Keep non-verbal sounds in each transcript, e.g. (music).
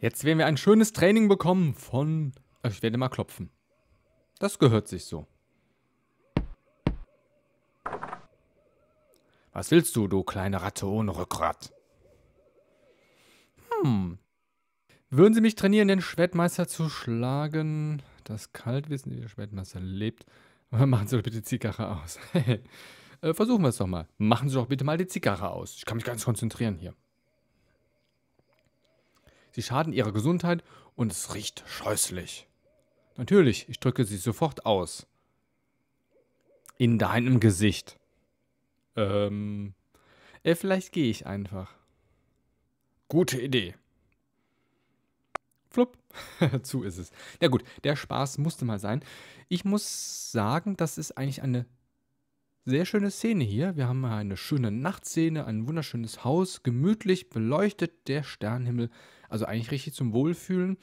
Jetzt werden wir ein schönes Training bekommen von... Also ich werde mal klopfen. Das gehört sich so. Was willst du, du kleine Ratte ohne Rückgrat? Hm. Würden Sie mich trainieren, den Schwertmeister zu schlagen? Das Kaltwissen, wie der Schwertmeister lebt. (laughs) Machen Sie doch bitte die Zigarre aus. (laughs) Äh, versuchen wir es doch mal. Machen Sie doch bitte mal die Zigarre aus. Ich kann mich ganz konzentrieren hier. Sie schaden ihrer Gesundheit und es riecht scheußlich. Natürlich, ich drücke sie sofort aus. In deinem Gesicht. Ähm. Äh, vielleicht gehe ich einfach. Gute Idee. Flupp. (laughs) Zu ist es. Na ja gut, der Spaß musste mal sein. Ich muss sagen, das ist eigentlich eine sehr schöne Szene hier. Wir haben eine schöne Nachtszene, ein wunderschönes Haus, gemütlich beleuchtet, der Sternenhimmel also eigentlich richtig zum Wohlfühlen.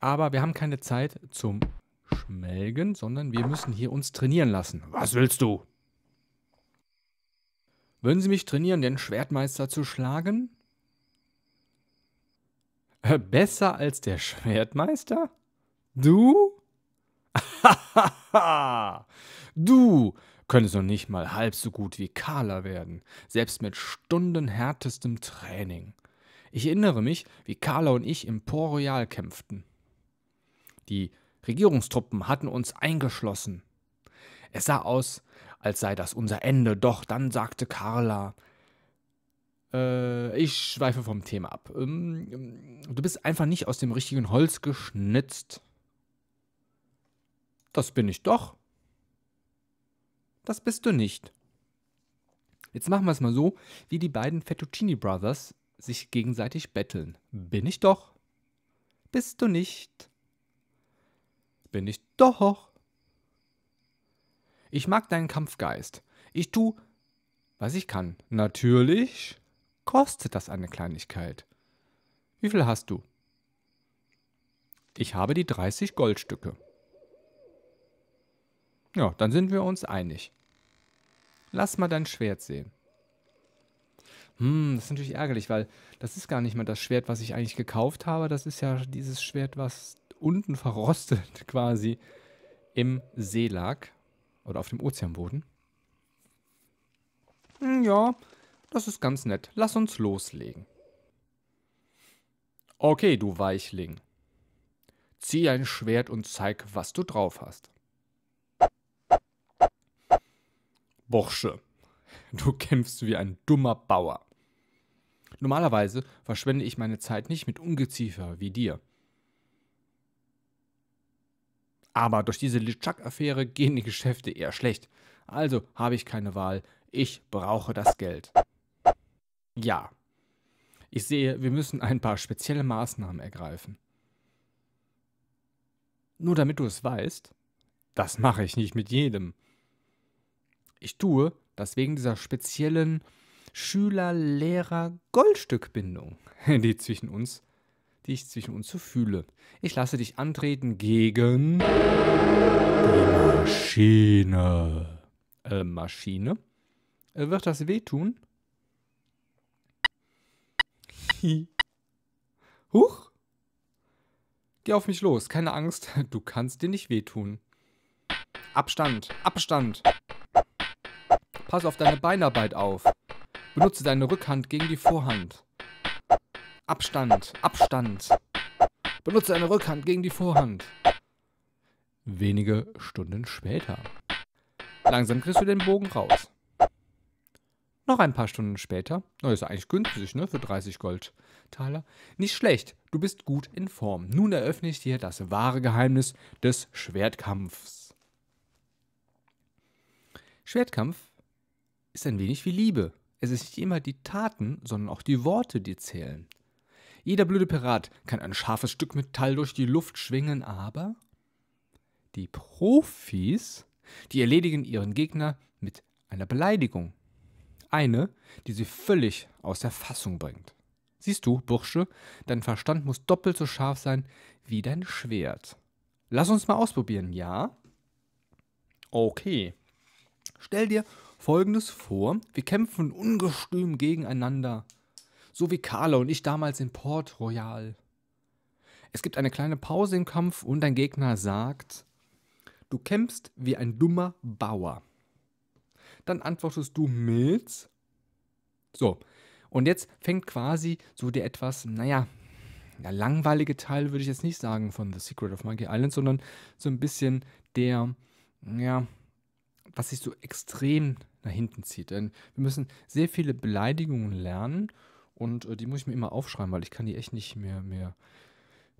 Aber wir haben keine Zeit zum Schmelgen, sondern wir müssen hier uns trainieren lassen. Was willst du? Würden Sie mich trainieren, den Schwertmeister zu schlagen? Äh, besser als der Schwertmeister? Du? (laughs) du könntest noch nicht mal halb so gut wie Carla werden, selbst mit stundenhärtestem Training. Ich erinnere mich, wie Carla und ich im Port Royal kämpften. Die Regierungstruppen hatten uns eingeschlossen. Es sah aus, als sei das unser Ende, doch dann sagte Carla, äh, ich schweife vom Thema ab. Ähm, du bist einfach nicht aus dem richtigen Holz geschnitzt. Das bin ich doch. Das bist du nicht. Jetzt machen wir es mal so, wie die beiden Fettuccini Brothers sich gegenseitig betteln. Bin ich doch. Bist du nicht. Bin ich doch. Ich mag deinen Kampfgeist. Ich tu, was ich kann. Natürlich kostet das eine Kleinigkeit. Wie viel hast du? Ich habe die 30 Goldstücke. Ja, dann sind wir uns einig. Lass mal dein Schwert sehen. Hm, das ist natürlich ärgerlich, weil das ist gar nicht mal das Schwert, was ich eigentlich gekauft habe. Das ist ja dieses Schwert, was unten verrostet (laughs) quasi im See lag. Oder auf dem Ozeanboden. Hm, ja, das ist ganz nett. Lass uns loslegen. Okay, du Weichling. Zieh ein Schwert und zeig, was du drauf hast. Bursche. (laughs) Du kämpfst wie ein dummer Bauer. Normalerweise verschwende ich meine Zeit nicht mit Ungeziefer wie dir. Aber durch diese Litschak-Affäre gehen die Geschäfte eher schlecht. Also habe ich keine Wahl. Ich brauche das Geld. Ja. Ich sehe, wir müssen ein paar spezielle Maßnahmen ergreifen. Nur damit du es weißt, das mache ich nicht mit jedem. Ich tue, dass wegen dieser speziellen Schüler-Lehrer-Goldstückbindung, (laughs) die zwischen uns, die ich zwischen uns so fühle. Ich lasse dich antreten gegen die Maschine. Äh, Maschine? Äh, wird das wehtun? Huch! Geh auf mich los, keine Angst, (laughs) du kannst dir nicht wehtun. Abstand, Abstand! Pass auf deine Beinarbeit auf. Benutze deine Rückhand gegen die Vorhand. Abstand, Abstand. Benutze deine Rückhand gegen die Vorhand. Wenige Stunden später. Langsam kriegst du den Bogen raus. Noch ein paar Stunden später. Oh, ist ja eigentlich günstig, ne? Für 30 Goldtaler. Nicht schlecht, du bist gut in Form. Nun eröffne ich dir das wahre Geheimnis des Schwertkampfs. Schwertkampf ist ein wenig wie Liebe. Es ist nicht immer die Taten, sondern auch die Worte, die zählen. Jeder blöde Pirat kann ein scharfes Stück Metall durch die Luft schwingen, aber die Profis, die erledigen ihren Gegner mit einer Beleidigung. Eine, die sie völlig aus der Fassung bringt. Siehst du, Bursche, dein Verstand muss doppelt so scharf sein wie dein Schwert. Lass uns mal ausprobieren, ja? Okay. Stell dir folgendes vor: Wir kämpfen ungestüm gegeneinander. So wie Carla und ich damals in Port Royal. Es gibt eine kleine Pause im Kampf und dein Gegner sagt: Du kämpfst wie ein dummer Bauer. Dann antwortest du mit. So, und jetzt fängt quasi so der etwas, naja, der langweilige Teil würde ich jetzt nicht sagen von The Secret of Monkey Island, sondern so ein bisschen der, ja, was sich so extrem nach hinten zieht. Denn wir müssen sehr viele Beleidigungen lernen und äh, die muss ich mir immer aufschreiben, weil ich kann die echt nicht mehr, mehr,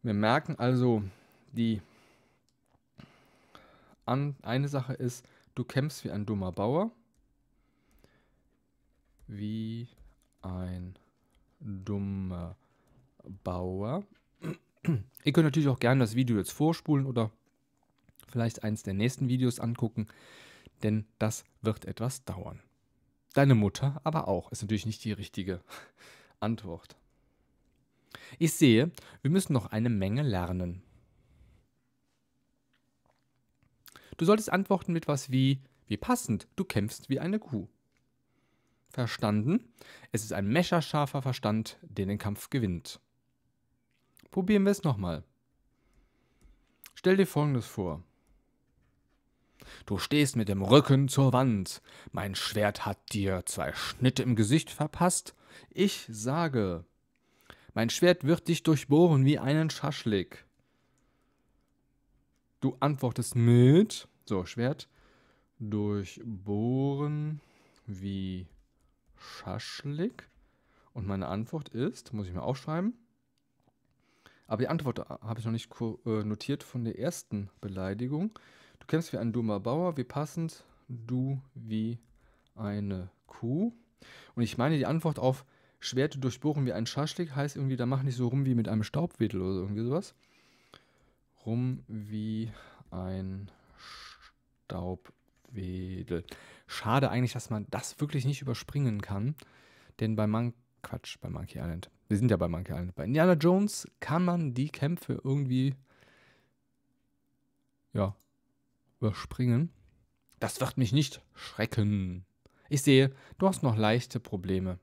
mehr merken. Also die an, eine Sache ist, du kämpfst wie ein dummer Bauer. Wie ein dummer Bauer. Ihr könnt natürlich auch gerne das Video jetzt vorspulen oder vielleicht eins der nächsten Videos angucken denn das wird etwas dauern. Deine Mutter aber auch, ist natürlich nicht die richtige (laughs) Antwort. Ich sehe, wir müssen noch eine Menge lernen. Du solltest antworten mit was wie, wie passend, du kämpfst wie eine Kuh. Verstanden? Es ist ein mescherscharfer Verstand, der den Kampf gewinnt. Probieren wir es nochmal. Stell dir Folgendes vor. Du stehst mit dem Rücken zur Wand. Mein Schwert hat dir zwei Schnitte im Gesicht verpasst. Ich sage, mein Schwert wird dich durchbohren wie einen Schaschlik. Du antwortest mit, so Schwert, durchbohren wie Schaschlik. Und meine Antwort ist, muss ich mir aufschreiben, aber die Antwort habe ich noch nicht äh, notiert von der ersten Beleidigung. Du kämpfst wie ein dummer Bauer, wie passend, du wie eine Kuh. Und ich meine, die Antwort auf Schwerte durchbohren wie ein Schaschlik heißt irgendwie, da mach nicht so rum wie mit einem Staubwedel oder irgendwie sowas. Rum wie ein Staubwedel. Schade eigentlich, dass man das wirklich nicht überspringen kann, denn bei Monk Quatsch, bei Monkey Island. Wir sind ja bei Monkey Island. Bei Indiana Jones kann man die Kämpfe irgendwie ja, überspringen. Das wird mich nicht schrecken. Ich sehe, du hast noch leichte Probleme.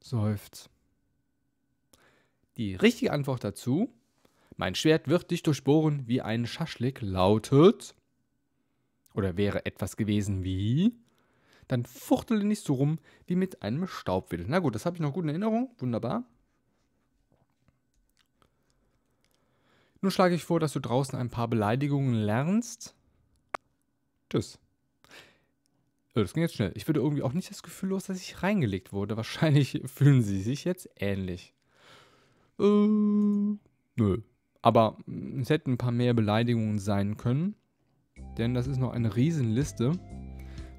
Seufz. Die richtige Antwort dazu, mein Schwert wird dich durchbohren wie ein Schaschlik, lautet, oder wäre etwas gewesen wie, dann fuchtel nicht so rum wie mit einem Staubwedel. Na gut, das habe ich noch gut in Erinnerung, wunderbar. Nun schlage ich vor, dass du draußen ein paar Beleidigungen lernst. Tschüss. das ging jetzt schnell. Ich würde irgendwie auch nicht das Gefühl los, dass ich reingelegt wurde. (laughs) Wahrscheinlich fühlen sie sich jetzt ähnlich. Äh, nö. Aber mm, es hätten ein paar mehr Beleidigungen sein können. Denn das ist noch eine Riesenliste.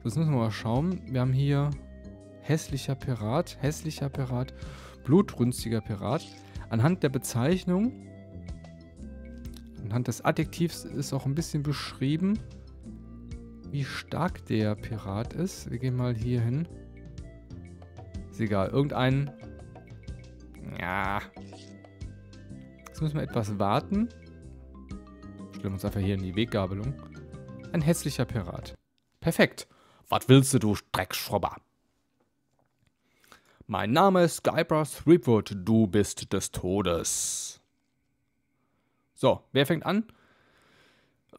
Das müssen wir mal schauen. Wir haben hier hässlicher Pirat, hässlicher Pirat, blutrünstiger Pirat. Anhand der Bezeichnung Anhand des Adjektivs ist auch ein bisschen beschrieben, wie stark der Pirat ist. Wir gehen mal hier hin. Ist egal, irgendein... Ja. Jetzt müssen wir etwas warten. Stellen wir uns einfach hier in die Weggabelung. Ein hässlicher Pirat. Perfekt. Was willst du, du Dreckschrobber? Mein Name ist Guybrush Threepwood. Du bist des Todes. So, wer fängt an?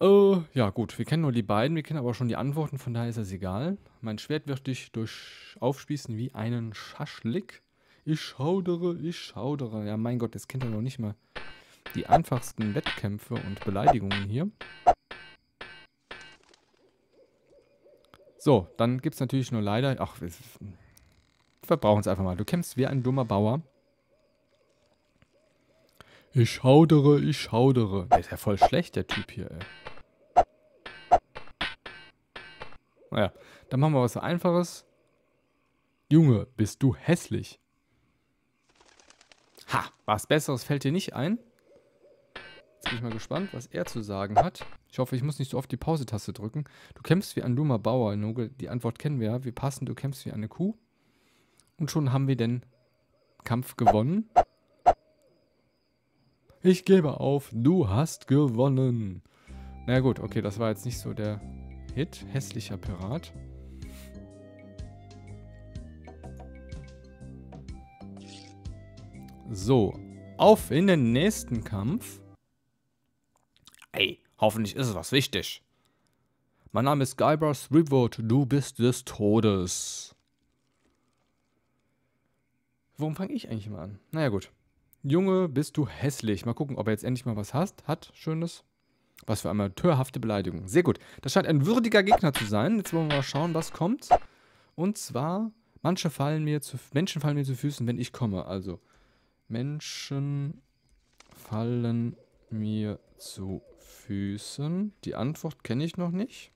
Uh, ja, gut, wir kennen nur die beiden, wir kennen aber auch schon die Antworten, von daher ist es egal. Mein Schwert wird dich durch aufspießen wie einen Schaschlik. Ich schaudere, ich schaudere. Ja, mein Gott, das kennt er noch nicht mal die einfachsten Wettkämpfe und Beleidigungen hier. So, dann gibt es natürlich nur leider... Ach, wir verbrauchen es einfach mal. Du kämpfst wie ein dummer Bauer. Ich schaudere, ich schaudere. Der ist ja voll schlecht, der Typ hier, ey. Naja, dann machen wir was Einfaches. Junge, bist du hässlich. Ha, was Besseres fällt dir nicht ein? Jetzt bin ich mal gespannt, was er zu sagen hat. Ich hoffe, ich muss nicht so oft die Pause-Taste drücken. Du kämpfst wie ein dummer Bauer, Nogel. Die Antwort kennen wir ja. Wir passen, du kämpfst wie eine Kuh. Und schon haben wir den Kampf gewonnen. Ich gebe auf, du hast gewonnen. Na gut, okay, das war jetzt nicht so der Hit. Hässlicher Pirat. So, auf in den nächsten Kampf. Ey, hoffentlich ist es was wichtig. Mein Name ist Guybrush Reward, du bist des Todes. Warum fange ich eigentlich immer an? Naja gut. Junge, bist du hässlich. Mal gucken, ob er jetzt endlich mal was hast, hat. Schönes. Was für eine amateurhafte Beleidigung. Sehr gut. Das scheint ein würdiger Gegner zu sein. Jetzt wollen wir mal schauen, was kommt. Und zwar, manche fallen mir zu, Menschen fallen mir zu Füßen, wenn ich komme. Also, Menschen fallen mir zu Füßen. Die Antwort kenne ich noch nicht.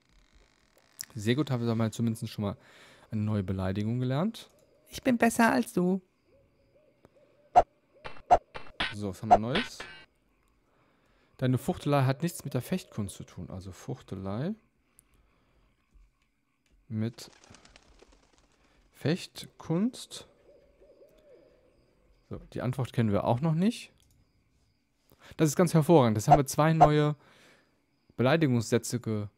Sehr gut, habe ich da zumindest schon mal eine neue Beleidigung gelernt. Ich bin besser als du. So, was haben wir Neues? Deine Fuchtelei hat nichts mit der Fechtkunst zu tun. Also Fuchtelei mit Fechtkunst. So, die Antwort kennen wir auch noch nicht. Das ist ganz hervorragend. Das haben wir zwei neue Beleidigungssätze gefunden,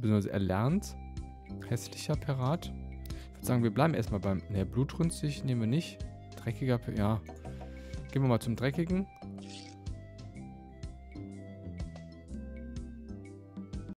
beziehungsweise erlernt. Hässlicher Pirat. Ich würde sagen, wir bleiben erstmal beim. Ne, blutrünstig nehmen wir nicht. Dreckiger Pirat. Ja. Gehen wir mal zum Dreckigen.